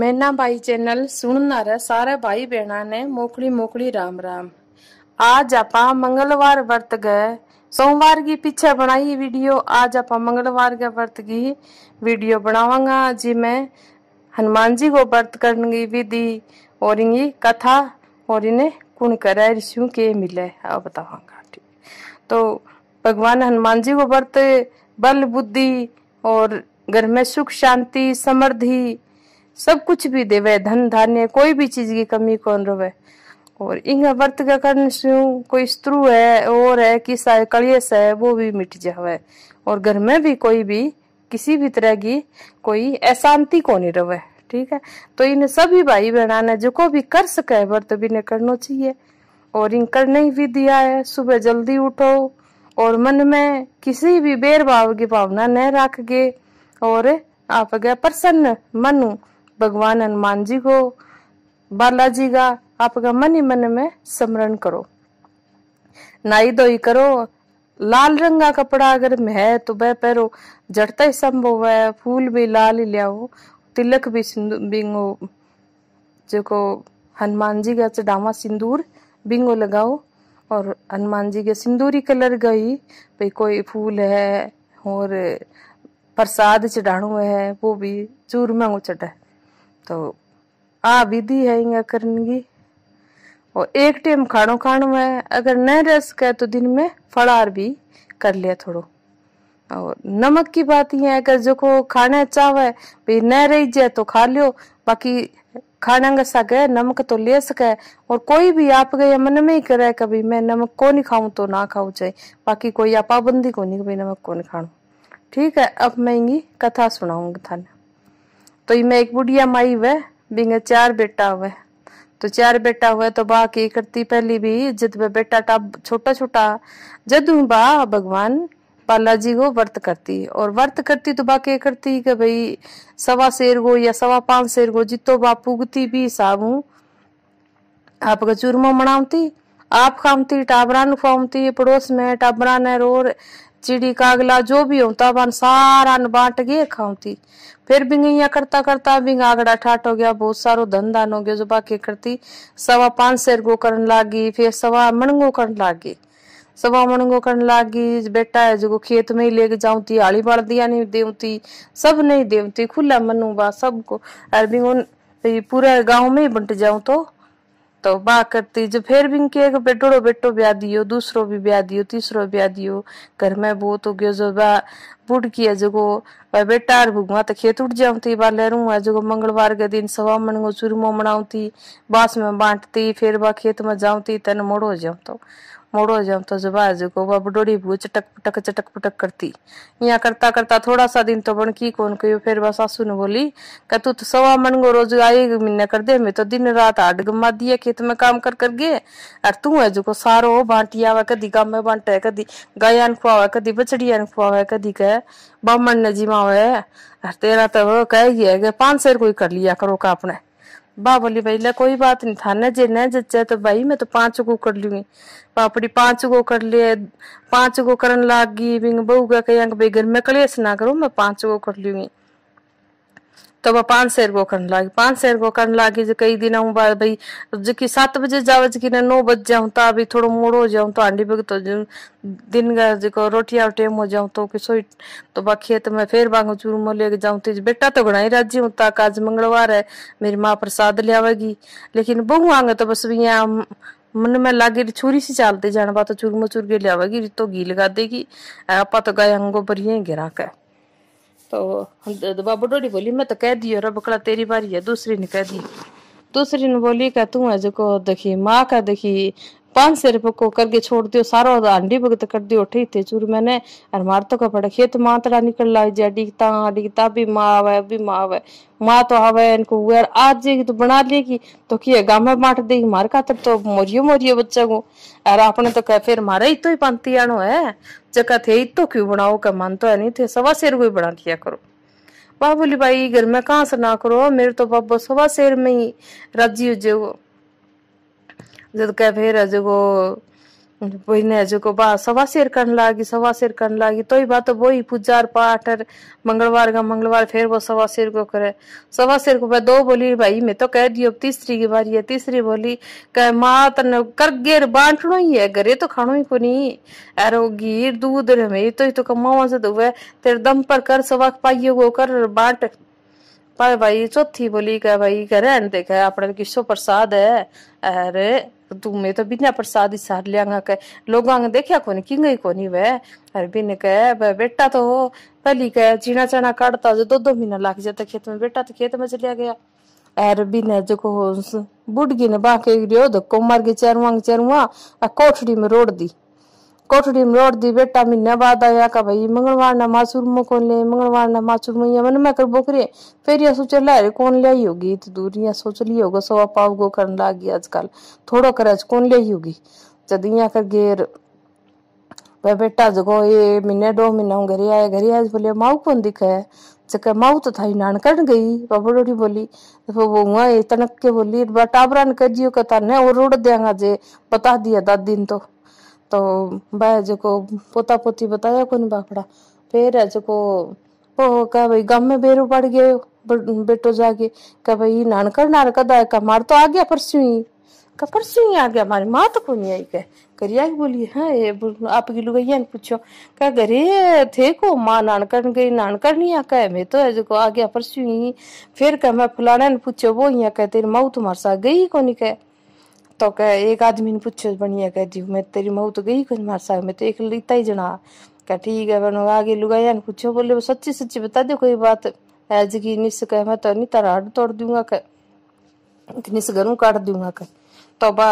मैना भाई चैनल रहे सारे भाई बहना ने मोकड़ी मोकड़ी राम राम आज आप मंगलवार वर्त गए सोमवार की पीछे बनाई वीडियो आज आप मंगलवार के वर्त की वीडियो बनावांगा जी मैं हनुमान जी को वर्त करने की विधि और इनकी कथा और इन्हें कुण करे ऋषु के मिले अब बतावांगा ठीक तो भगवान हनुमान जी को वर्त बल बुद्धि और घर में सुख शांति समृद्धि सब कुछ भी देवे धन धान्य कोई भी चीज की कमी कौन रवे और इंग व्रत का कर्ण स्यू कोई स्त्रु है और है कि कलियस है वो भी मिट जावे और घर में भी कोई भी किसी भी तरह की कोई अशांति को नहीं रवे ठीक है तो इन सभी भाई बहना ने जो को भी कर सके व्रत भी ने करना चाहिए और इन करने ही दिया है सुबह जल्दी उठो और मन में किसी भी बेर भाव की भावना न रख गए और आप गया प्रसन्न मनु भगवान हनुमान जी को बालाजी का आपका मन ही मन में स्मरण करो नाई धोई करो लाल रंग का कपड़ा अगर है तो वह पैरो जड़ता ही संभव है फूल भी लाल ही लियाओ तिलक भी बिंगो जो हनुमान जी का चढ़ावा सिंदूर बिंगो लगाओ और हनुमान जी के सिंदूरी कलर गई भाई कोई फूल है और प्रसाद चढ़ाणु है वो भी चूरमा को चढ़ा तो आ विधि है इंगा करने की और एक टाइम खाणो खानो है अगर न रह सके तो दिन में फलाहार भी कर लिया थोड़ो और नमक की बात यह है अगर जो को खाना चाहे भाई न रही जाए तो खा लियो बाकी खाना का है नमक तो ले सके और कोई भी आप गए मन में ही करे कभी मैं नमक को नहीं खाऊं तो ना खाऊं चाहे बाकी कोई पाबंदी को नहीं कभी नमक को नहीं खाऊं ठीक है अब मैं इंगी कथा सुनाऊंगी थाना तो मैं एक बुढ़िया माई हुए बिंगे चार बेटा हुए तो चार बेटा हुए तो बा की करती पहली भी जित में बेटा टाब छोटा छोटा जदू बा भगवान बालाजी को व्रत करती और व्रत करती तो बा के करती कि भाई सवा शेर गो या सवा पांच शेर गो जितो बा पुगती भी साबू आपका चूरमा मनाती आप खामती टाबरान खुआमती पड़ोस में टाबरा ने रोर चिड़ी कागला जो भी होता बन सारा न बांट गए खाऊती फिर बिंगैया करता करता बिंग आगड़ा ठाट हो गया बहुत सारो धंधा हो गया जुबा के करती सवा पांच सेर गो करन लागी फिर सवा मणगो करन लागी सवा मणगो करन लागी बेटा है जो खेत में ही लेके जाऊती आली बाल दिया नहीं देवती सब नहीं देवती खुला मनु बा सबको अरे बिंग पूरा गाँव में ही बंट जाऊं तो तो बा करती जब फिर भी इनके एक बेटोड़ो बेटो ब्याह दियो दूसरो भी ब्याह दियो तीसरो ब्याह दियो घर में बहुत तो गयो जो बा बुढ़ किया जगो भाई बेटा और भुगवा तो खेत उठ जाऊं थी बा लहरू है जगो मंगलवार के दिन सवा मणगो चूरमो मनाऊती थी बास में बांटती फिर बा खेत में जाऊती थी तन मोड़ो जाऊ तो मोड़ो जब तो जबा जो वह बडोड़ी भू चटक पटक चटक पटक करती यहाँ करता करता थोड़ा सा दिन तो बनकी कौन कहो फिर वह सासू ने बोली कि तू तो सवा मन गो रोज आई महीने कर दे मैं तो दिन रात हाड गमा दिए खेत में काम कर कर गए और तू है जो को सारो बांटिया हुआ कदी गाँव में बांटे कदी गायान खुआवा कदी बछड़िया खुआवा कदी कह बामन ने जिमा हुआ है तेरा तो कह ही है पांच सौ कोई कर लिया करो का अपने बा बोली भाई ले कोई बात नहीं था ना जे न जच्चे तो भाई मैं तो पांच गो कर लूंगी पापड़ी पांच गो कर लिए पांच गो करन लाग गई बिंग बहू का कहीं भाई घर में कलेस ना करो मैं पांच गो कर लूंगी तो वह पांच शेर को करने लागी पांच शेर को करने लागी जो कई दिन हूँ बाद भाई जो कि सात बजे जावे जो कि नौ बज जाऊँ तो अभी थोड़ा थोड़ो हो जाऊँ तो आंडी बग तो दिन का जो को रोटी रोटिया टेम हो जाऊँ तो किसो तो बाकी है तो मैं फिर बांगो मोले के जाऊँ तो बेटा तो घना ही राजी हूँ ताक आज मंगलवार है मेरी माँ प्रसाद ले आवेगी लेकिन बहु आगे तो बस भी यहाँ मन में लागे छुरी सी चालते जाने बात तो चूरमो चूर के आवेगी तो घी लगा देगी आप तो गाय अंगों पर ही गिरा कर तो बाबू डोडी बोली मैं तो कह दी और बकड़ा तेरी बारी है दूसरी ने कह दी दूसरी ने बोली का तू है जो देखी माँ का देखी पांच सौ रुपये को करके छोड़ दियो सारो हांडी भगत कर दियो उठी थे चूर मैंने और मार तो का पड़ा खेत मातड़ा निकल लाई जा डिगता हाँ डिगता भी माँ आवे अभी माँ आवे माँ तो आवे इनको हुआ आज जे तो बना लेगी तो की गाँव में बांट देगी मार का तो मोरियो मोरियो बच्चा को अरे आपने तो कह फिर मारा ही तो ही पानती आनो है जगह थे तो क्यों बनाओ का मन तो है नहीं थे सवा शेर को बना लिया करो वाह बोली भाई घर में कहाँ से ना करो मेरे तो बाबा सवा शेर में ही राजी हो जाओ ಅದಕ್ಕೆ ಫೇರ್ ಅಜಗೋ बहिनी हजुरको बा सवा शेर करन लागी सवा शेर करन लागी तो ही बात वही पूजा पाठ और मंगलवार का मंगलवार फिर वो सवा शेर को करे सवा शेर को भाई दो बोली भाई मैं तो कह दियो तीसरी की बारी है तीसरी बोली कह माँ तन कर गेर बांटनो ही है घरे तो खानो ही को नहीं अरे गिर दूध मेरी तो ही तो कमावा से तो तेरे दम पर कर सवा पाइयो को कर बांट पाए भाई चौथी बोली कह भाई कह रहे देखे अपने किसो प्रसाद है अरे तू मैं तो बिना प्रसाद ही सार लिया कह लोगों ने देखा कोनी कि गई कोनी वे अरे बिन कह बेटा तो पहली कह चीना चना कड़ता जो दो दो महीना लग जाता खेत में बेटा तो खेत में चलिया गया अरबी ने जो बुढ़गी ने बाके रियो धक्को मार के चेरुआ चेरुआ कोठड़ी में रोड दी कोठड़ी मरोड दी बेटा महीना बाद आया का भाई मंगलवार ना मासूर मो कौन ले मंगलवार ना मासूर मो या मन में कर बोकरे फिर यह सोचे ला रे कौन ले होगी तो दूरियां सोच ली होगा सो पाव गो करने लागी आजकल थोड़ा करज कौन ले आई होगी जदियां कर गेर भाई बेटा जगो ये महीने दो महीना घरे आए घरे आज बोले माऊ कौन दिखा है जगह माऊ तो थाई नानकड़ गई बबड़ोड़ी बोली तो वो हुआ ये तनक के बोली बा टाबरा ने कजियो कता ने और रोड देंगा जे बता दिया दादी ने तो तो बाय जो पोता पोती बताया नहीं बापड़ा फिर जो को भाई गम में बेरो पड़ गए बेटो जाके कह भाई नानकर नानका दाय का मार तो आ गया परसों ही का परसों ही आ गया हमारी माँ तो नहीं आई कह करिया ही बोली हाँ ये आप गिलू ने पूछो कह गरे थे को माँ नानकर गई नानकर नहीं आ कह मैं तो है जो आ गया परसों ही फिर कह मैं फुलाने ने पूछो वो यहाँ कह तेरी माऊ तुम्हारे साथ गई को नहीं कह तो कह एक आदमी ने पूछो बनिया कह दी मैं तेरी मऊ तो गई कुछ मार साहब मैं तो एक लीता ही जना कह ठीक है मैंने आगे लुगाया ने पूछो बोले वो सच्ची सच्ची बता दो कोई बात है जी की निस कह मैं तो नहीं तारा तोड़ दूंगा कह निस घरों काट दूंगा कह তবা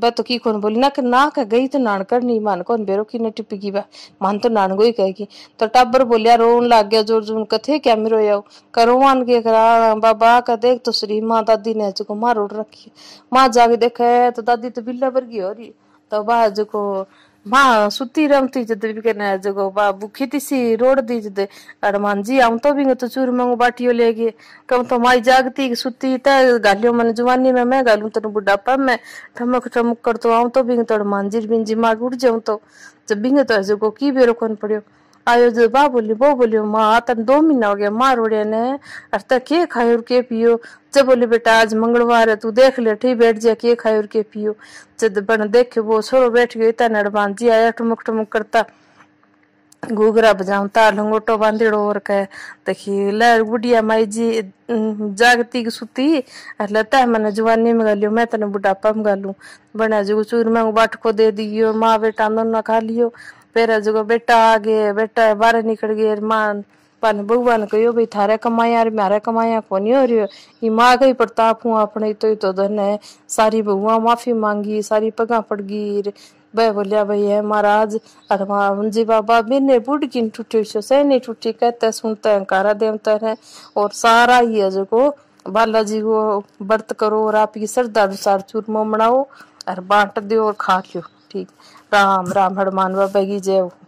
বে তো কি কোন ना না না কা গई तो नानकर नहीं मान कौन बेरो की न टिपगी बा मान तो नानगो ही कहेगी तो टब्बर बोलिया रोन लग गया जोर जोर कथे क्या मेरो आओ करो मान के करा बाबा का देख तो श्री मां दादी ने जो मार उड़ रखी मां जाके देखे तो दादी तो बिल्ला वर्गी हो रही तो बा जो बा सुती जद बिके ಬಾ ಸುತ್ತಿ ರಮ್ತಿಜದ್ ಬಿಕನೆ ಜಗೋ रोड दी जद ರೋಡ್ मान जी आउ तो ಬಿಂಗ तो चूर ಮಂಗು बाटियो लेगी कम तो माई जागती सुती त गालियो मन जवानी में मैं गालू तनु बुढ़ापा में ठमक ठमक कर तो आउ तो बिंग तोड़ मांजीर बिंजी मार उड़ जाऊ तो जब बिंग तो जगो की बेरो कौन पड़ियो आयो जो बा बोली बो बोलियो माँ तन दो महीना हो गया माँ रोड़े ने अरे तक के खाए और के पियो जब बोली बेटा आज मंगलवार है तू देख ले ठीक बैठ जा के खाए और के पियो जब बन देखे वो सोरो बैठ गई ता नड़बान जी आया टुमुक टुमुक करता घूघरा बजावता लंगोटो बांधेड़ो और कह देखी लहर गुडिया माई जी जागती की सुती लता है मैंने जवानी में गालियो मैं तेने बुढ़ापा में गालू बना जो चूर मैं बाट को दे दियो माँ बेटा दोनों खा लियो पेरा जुगो बेटा आ गए बेटा बाहर निकल गए मान पन बउआ ने कहो भाई थारे कमाया रे म्यारे कमाया को नहीं हो रियो ई माँ का ही प्रताप हुआ अपने तो ही तो धन है सारी बउआ माफी मांगी सारी पग पड़ गई वह बोलिया भाई है महाराज अरे जी बाबा मैंने बुढ़ किन टूटी छो सह नहीं टूटी कहते सुनते हैं कारा देवता है और सारा ही है जो को बालाजी को व्रत करो और आपकी श्रद्धा अनुसार चूरमा बनाओ और बांट दो और खा लो ठीक राम राम हनुमान बाबा की जय